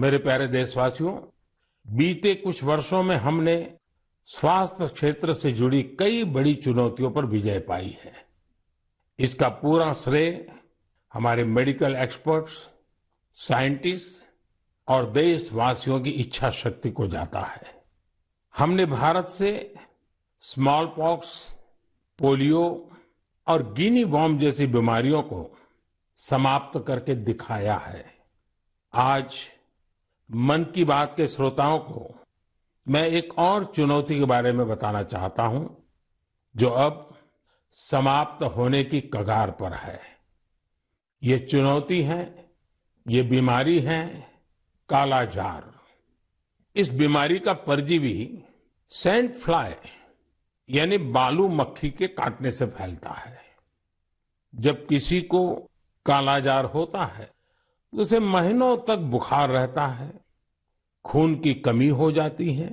मेरे प्यारे देशवासियों बीते कुछ वर्षों में हमने स्वास्थ्य क्षेत्र से जुड़ी कई बड़ी चुनौतियों पर विजय पाई है इसका पूरा श्रेय हमारे मेडिकल एक्सपर्ट्स साइंटिस्ट और देशवासियों की इच्छा शक्ति को जाता है हमने भारत से स्मॉल पॉक्स पोलियो और गिनी बॉम्ब जैसी बीमारियों को समाप्त करके दिखाया है आज मन की बात के श्रोताओं को मैं एक और चुनौती के बारे में बताना चाहता हूं जो अब समाप्त होने की कगार पर है ये चुनौती है ये बीमारी है कालाजार इस बीमारी का परजीवी सेंट फ्लाई यानी बालू मक्खी के काटने से फैलता है जब किसी को कालाजार होता है तो उसे महीनों तक बुखार रहता है खून की कमी हो जाती है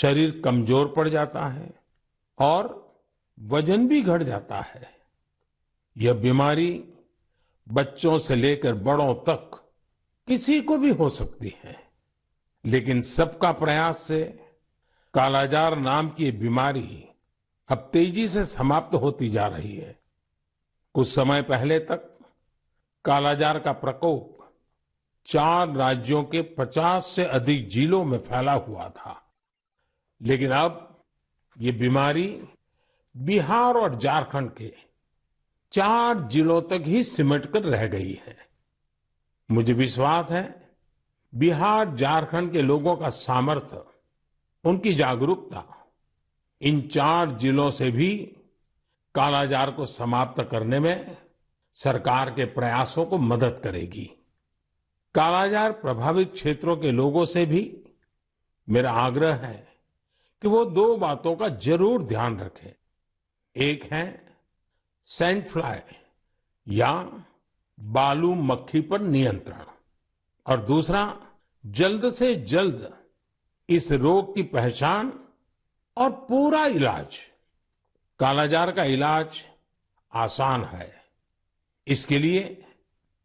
शरीर कमजोर पड़ जाता है और वजन भी घट जाता है यह बीमारी बच्चों से लेकर बड़ों तक किसी को भी हो सकती है लेकिन सबका प्रयास से कालाजार नाम की बीमारी अब तेजी से समाप्त होती जा रही है कुछ समय पहले तक कालाजार का प्रकोप चार राज्यों के 50 से अधिक जिलों में फैला हुआ था लेकिन अब ये बीमारी बिहार और झारखंड के चार जिलों तक ही सिमट कर रह गई है मुझे विश्वास है बिहार झारखंड के लोगों का सामर्थ्य उनकी जागरूकता इन चार जिलों से भी कालाजार को समाप्त करने में सरकार के प्रयासों को मदद करेगी कालाजार प्रभावित क्षेत्रों के लोगों से भी मेरा आग्रह है कि वो दो बातों का जरूर ध्यान रखें एक है सेंट फ्लाई या बालू मक्खी पर नियंत्रण और दूसरा जल्द से जल्द इस रोग की पहचान और पूरा इलाज कालाजार का इलाज आसान है इसके लिए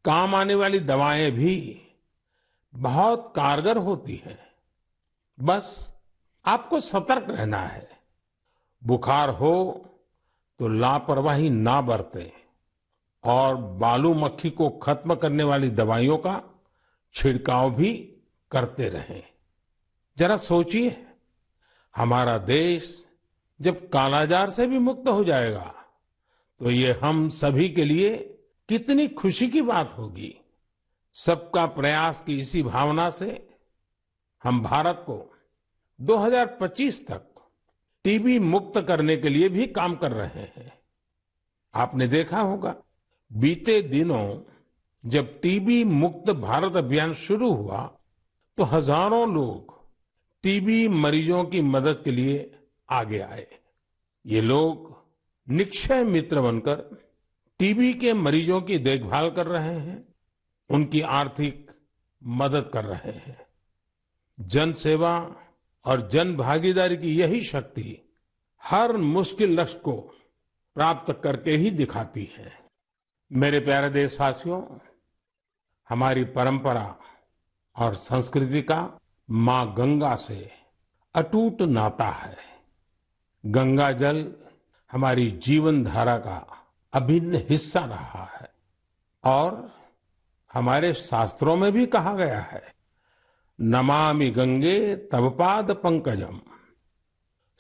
काम आने वाली दवाएं भी बहुत कारगर होती हैं। बस आपको सतर्क रहना है बुखार हो तो लापरवाही ना बरतें और बालू मक्खी को खत्म करने वाली दवाइयों का छिड़काव भी करते रहें जरा सोचिए हमारा देश जब कालाजार से भी मुक्त हो जाएगा तो ये हम सभी के लिए कितनी खुशी की बात होगी सबका प्रयास की इसी भावना से हम भारत को 2025 तक टीबी मुक्त करने के लिए भी काम कर रहे हैं आपने देखा होगा बीते दिनों जब टीबी मुक्त भारत अभियान शुरू हुआ तो हजारों लोग टीबी मरीजों की मदद के लिए आगे आए ये लोग निक्षय मित्र बनकर टीबी के मरीजों की देखभाल कर रहे हैं उनकी आर्थिक मदद कर रहे हैं जन सेवा और जन भागीदारी की यही शक्ति हर मुश्किल लक्ष्य को प्राप्त करके ही दिखाती है मेरे प्यारे देशवासियों हमारी परंपरा और संस्कृति का मां गंगा से अटूट नाता है गंगा जल हमारी जीवन धारा का अभिन्न हिस्सा रहा है और हमारे शास्त्रों में भी कहा गया है नमामि गंगे तवपाद पंकजम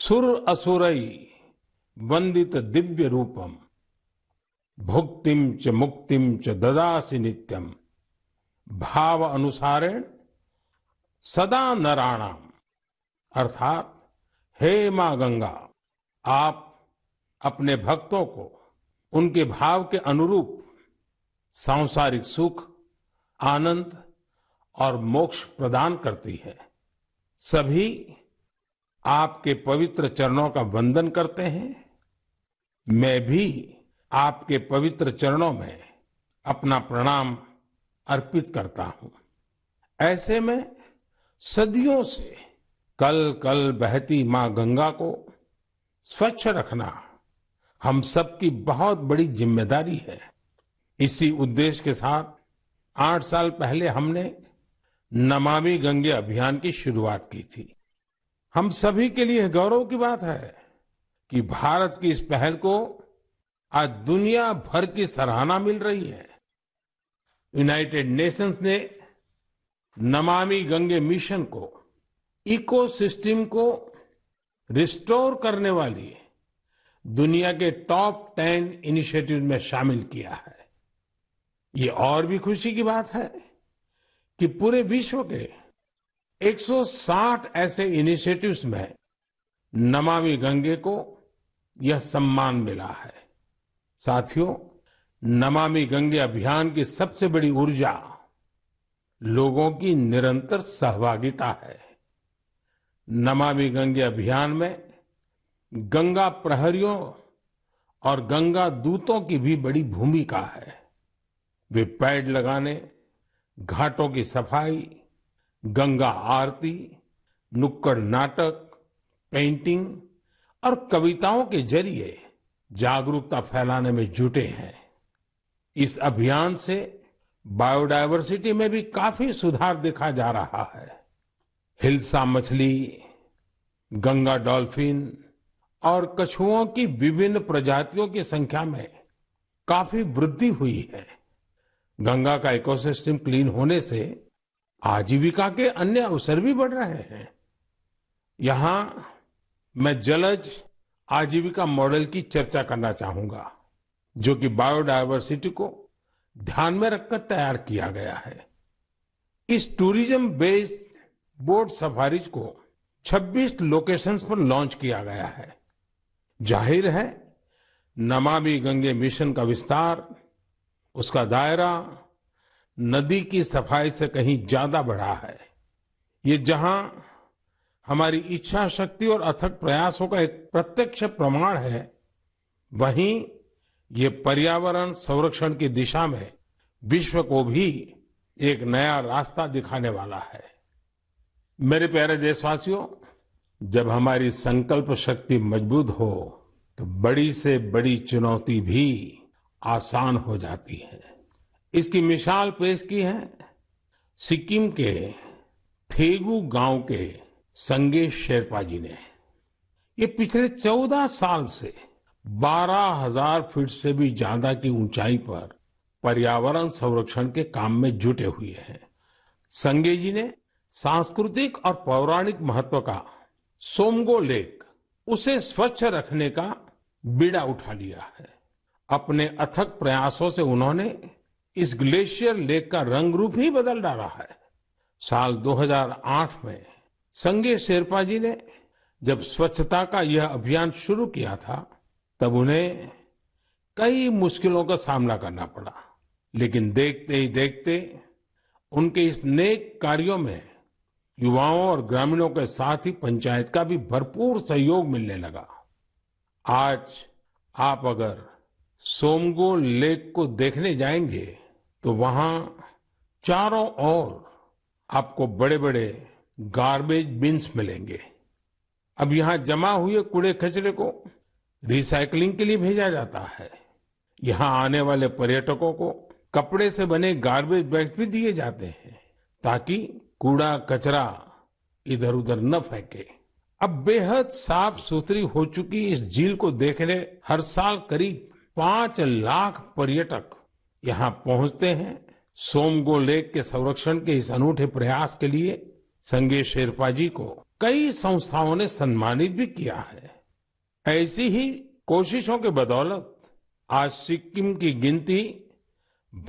सुर असुरई वंदित दिव्य रूपम भुक्तिम च मुक्तिम च ददासी नित्यम भाव अनुसारेण सदा नराणाम अर्थात हे मां गंगा आप अपने भक्तों को उनके भाव के अनुरूप सांसारिक सुख आनंद और मोक्ष प्रदान करती है सभी आपके पवित्र चरणों का वंदन करते हैं मैं भी आपके पवित्र चरणों में अपना प्रणाम अर्पित करता हूं ऐसे में सदियों से कल कल बहती मां गंगा को स्वच्छ रखना हम सबकी बहुत बड़ी जिम्मेदारी है इसी उद्देश्य के साथ आठ साल पहले हमने नमामि गंगे अभियान की शुरुआत की थी हम सभी के लिए गौरव की बात है कि भारत की इस पहल को आज दुनिया भर की सराहना मिल रही है यूनाइटेड नेशंस ने नमामि गंगे मिशन को इकोसिस्टम को रिस्टोर करने वाली दुनिया के टॉप टेन इनिशिएटिव में शामिल किया है ये और भी खुशी की बात है कि पूरे विश्व के 160 ऐसे इनिशिएटिव्स में नमामि गंगे को यह सम्मान मिला है साथियों नमामि गंगे अभियान की सबसे बड़ी ऊर्जा लोगों की निरंतर सहभागिता है नमामि गंगे अभियान में गंगा प्रहरियों और गंगा दूतों की भी बड़ी भूमिका है वे पैड लगाने घाटों की सफाई गंगा आरती नुक्कड़ नाटक पेंटिंग और कविताओं के जरिए जागरूकता फैलाने में जुटे हैं इस अभियान से बायोडायवर्सिटी में भी काफी सुधार देखा जा रहा है हिलसा मछली गंगा डॉल्फिन और कछुओं की विभिन्न प्रजातियों की संख्या में काफी वृद्धि हुई है गंगा का इकोसिस्टम क्लीन होने से आजीविका के अन्य अवसर भी बढ़ रहे हैं यहां मैं जलज आजीविका मॉडल की चर्चा करना चाहूंगा जो कि बायोडायवर्सिटी को ध्यान में रखकर तैयार किया गया है इस टूरिज्म बेस्ड बोट सफारीज को 26 लोकेशंस पर लॉन्च किया गया है जाहिर है नमामि गंगे मिशन का विस्तार उसका दायरा नदी की सफाई से कहीं ज्यादा बढ़ा है ये जहां हमारी इच्छा शक्ति और अथक प्रयासों का एक प्रत्यक्ष प्रमाण है वहीं ये पर्यावरण संरक्षण की दिशा में विश्व को भी एक नया रास्ता दिखाने वाला है मेरे प्यारे देशवासियों जब हमारी संकल्प शक्ति मजबूत हो तो बड़ी से बड़ी चुनौती भी आसान हो जाती है इसकी मिसाल पेश की है सिक्किम के थेगू गांव के संगे शेरपा जी ने ये पिछले चौदह साल से बारह हजार फीट से भी ज्यादा की ऊंचाई पर पर्यावरण संरक्षण के काम में जुटे हुए हैं संगे जी ने सांस्कृतिक और पौराणिक महत्व का सोमगो लेक उसे स्वच्छ रखने का बीड़ा उठा लिया है अपने अथक प्रयासों से उन्होंने इस ग्लेशियर लेक का रंग रूप ही बदल डाला है साल 2008 में संगे शेरपा जी ने जब स्वच्छता का यह अभियान शुरू किया था तब उन्हें कई मुश्किलों का सामना करना पड़ा लेकिन देखते ही देखते उनके इस नेक कार्यों में युवाओं और ग्रामीणों के साथ ही पंचायत का भी भरपूर सहयोग मिलने लगा आज आप अगर सोमगो लेक को देखने जाएंगे तो वहां चारों ओर आपको बड़े बड़े गार्बेज बिन्स मिलेंगे अब यहाँ जमा हुए कूड़े कचरे को रिसाइकलिंग के लिए भेजा जाता है यहाँ आने वाले पर्यटकों को कपड़े से बने गार्बेज बैग भी दिए जाते हैं ताकि कूड़ा कचरा इधर उधर न फेंके अब बेहद साफ सुथरी हो चुकी इस झील को देखने हर साल करीब पांच लाख पर्यटक यहां पहुंचते हैं सोमगो लेक के संरक्षण के इस अनूठे प्रयास के लिए संगे शेरपा जी को कई संस्थाओं ने सम्मानित भी किया है ऐसी ही कोशिशों के बदौलत आज सिक्किम की गिनती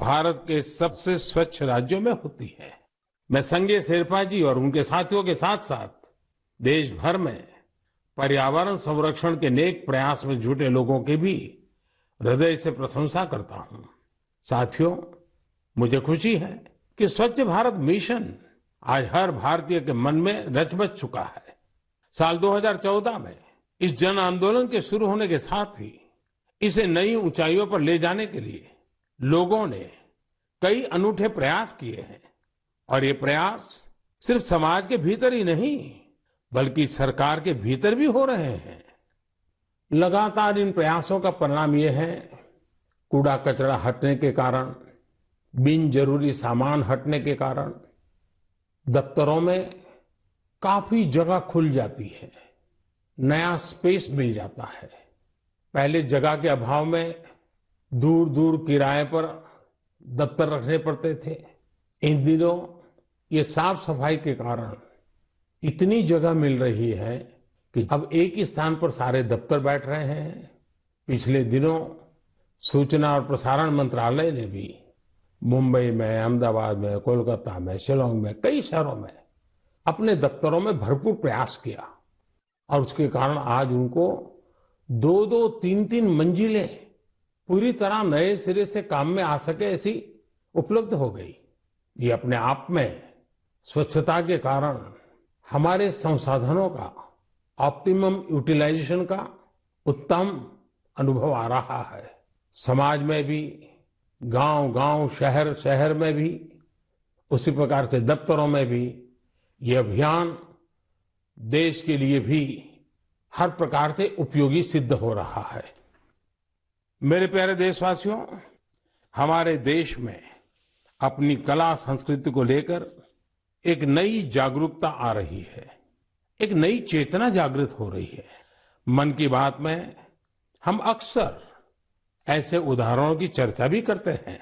भारत के सबसे स्वच्छ राज्यों में होती है मैं संगे शेरपा जी और उनके साथियों के साथ साथ देश भर में पर्यावरण संरक्षण के नेक प्रयास में जुटे लोगों की भी हृदय से प्रशंसा करता हूं साथियों मुझे खुशी है कि स्वच्छ भारत मिशन आज हर भारतीय के मन में रच बच चुका है साल 2014 में इस जन आंदोलन के शुरू होने के साथ ही इसे नई ऊंचाइयों पर ले जाने के लिए लोगों ने कई अनूठे प्रयास किए हैं और ये प्रयास सिर्फ समाज के भीतर ही नहीं बल्कि सरकार के भीतर भी हो रहे हैं लगातार इन प्रयासों का परिणाम यह है कूड़ा कचरा हटने के कारण बिन जरूरी सामान हटने के कारण दफ्तरों में काफी जगह खुल जाती है नया स्पेस मिल जाता है पहले जगह के अभाव में दूर दूर किराए पर दफ्तर रखने पड़ते थे इन दिनों ये साफ सफाई के कारण इतनी जगह मिल रही है कि अब एक ही स्थान पर सारे दफ्तर बैठ रहे हैं पिछले दिनों सूचना और प्रसारण मंत्रालय ने भी मुंबई में अहमदाबाद में कोलकाता में शिलोंग में कई शहरों में अपने दफ्तरों में भरपूर प्रयास किया और उसके कारण आज उनको दो दो तीन तीन मंजिलें पूरी तरह नए सिरे से काम में आ सके ऐसी उपलब्ध हो गई ये अपने आप में स्वच्छता के कारण हमारे संसाधनों का ऑप्टिमम यूटिलाइजेशन का उत्तम अनुभव आ रहा है समाज में भी गांव गांव शहर शहर में भी उसी प्रकार से दफ्तरों में भी ये अभियान देश के लिए भी हर प्रकार से उपयोगी सिद्ध हो रहा है मेरे प्यारे देशवासियों हमारे देश में अपनी कला संस्कृति को लेकर एक नई जागरूकता आ रही है एक नई चेतना जागृत हो रही है मन की बात में हम अक्सर ऐसे उदाहरणों की चर्चा भी करते हैं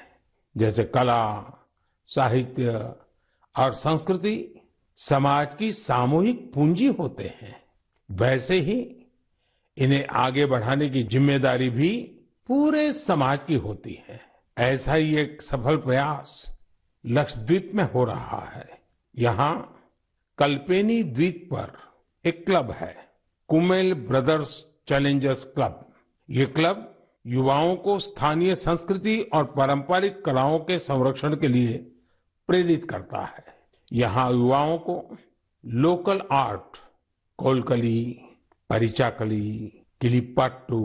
जैसे कला साहित्य और संस्कृति समाज की सामूहिक पूंजी होते हैं वैसे ही इन्हें आगे बढ़ाने की जिम्मेदारी भी पूरे समाज की होती है ऐसा ही एक सफल प्रयास लक्षद्वीप में हो रहा है यहां कल्पेनी द्वीप पर एक क्लब है कुमेल ब्रदर्स चैलेंजर्स क्लब ये क्लब युवाओं को स्थानीय संस्कृति और पारंपरिक कलाओं के संरक्षण के लिए प्रेरित करता है यहाँ युवाओं को लोकल आर्ट कोलकली परिचाकली किलीपट्टू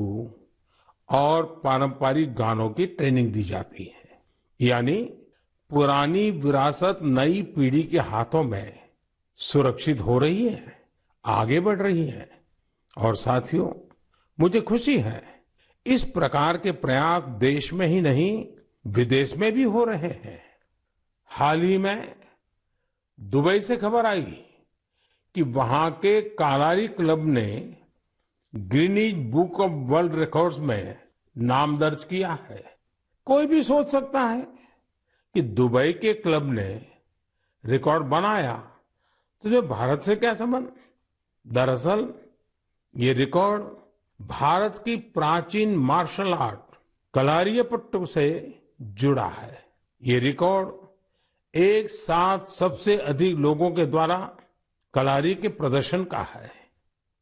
और पारंपरिक गानों की ट्रेनिंग दी जाती है यानी पुरानी विरासत नई पीढ़ी के हाथों में सुरक्षित हो रही है आगे बढ़ रही है और साथियों मुझे खुशी है इस प्रकार के प्रयास देश में ही नहीं विदेश में भी हो रहे हैं हाल ही में दुबई से खबर आई कि वहां के कालारी क्लब ने Guinness book of world records में नाम दर्ज किया है कोई भी सोच सकता है कि दुबई के क्लब ने रिकॉर्ड बनाया तुझे तो भारत से क्या संबंध दरअसल ये रिकॉर्ड भारत की प्राचीन मार्शल आर्ट पट्ट से जुड़ा है ये रिकॉर्ड एक साथ सबसे अधिक लोगों के द्वारा कलारी के प्रदर्शन का है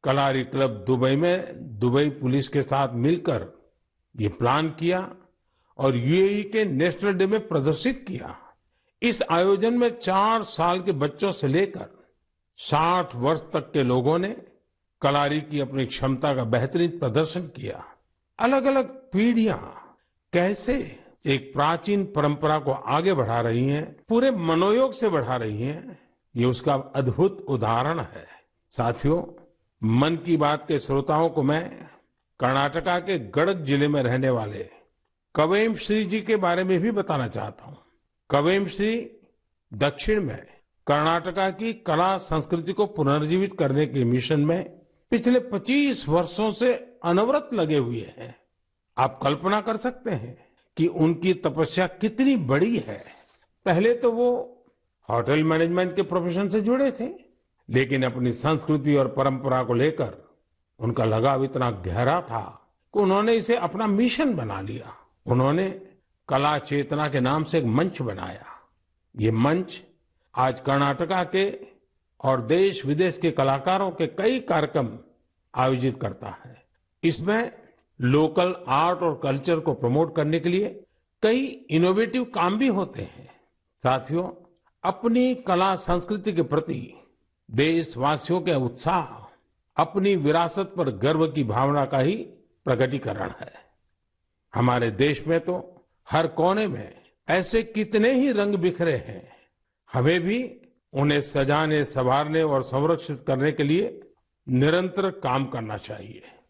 कलारी क्लब दुबई में दुबई पुलिस के साथ मिलकर ये प्लान किया और यूएई e के नेशनल डे में प्रदर्शित किया इस आयोजन में चार साल के बच्चों से लेकर साठ वर्ष तक के लोगों ने कलारी की अपनी क्षमता का बेहतरीन प्रदर्शन किया अलग अलग पीढ़ियां कैसे एक प्राचीन परंपरा को आगे बढ़ा रही हैं, पूरे मनोयोग से बढ़ा रही हैं, ये उसका अद्भुत उदाहरण है साथियों मन की बात के श्रोताओं को मैं कर्नाटका के गड़क जिले में रहने वाले कवेम श्री जी के बारे में भी बताना चाहता हूं कवेम श्री दक्षिण में कर्नाटका की कला संस्कृति को पुनर्जीवित करने के मिशन में पिछले 25 वर्षों से अनवरत लगे हुए हैं आप कल्पना कर सकते हैं कि उनकी तपस्या कितनी बड़ी है पहले तो वो होटल मैनेजमेंट के प्रोफेशन से जुड़े थे लेकिन अपनी संस्कृति और परंपरा को लेकर उनका लगाव इतना गहरा था कि उन्होंने इसे अपना मिशन बना लिया उन्होंने कला चेतना के नाम से एक मंच बनाया ये मंच आज कर्नाटका के और देश विदेश के कलाकारों के कई कार्यक्रम आयोजित करता है इसमें लोकल आर्ट और कल्चर को प्रमोट करने के लिए कई इनोवेटिव काम भी होते हैं साथियों अपनी कला संस्कृति के प्रति देशवासियों के उत्साह अपनी विरासत पर गर्व की भावना का ही प्रकटीकरण है हमारे देश में तो हर कोने में ऐसे कितने ही रंग बिखरे हैं हमें भी उन्हें सजाने संवारने और संरक्षित करने के लिए निरंतर काम करना चाहिए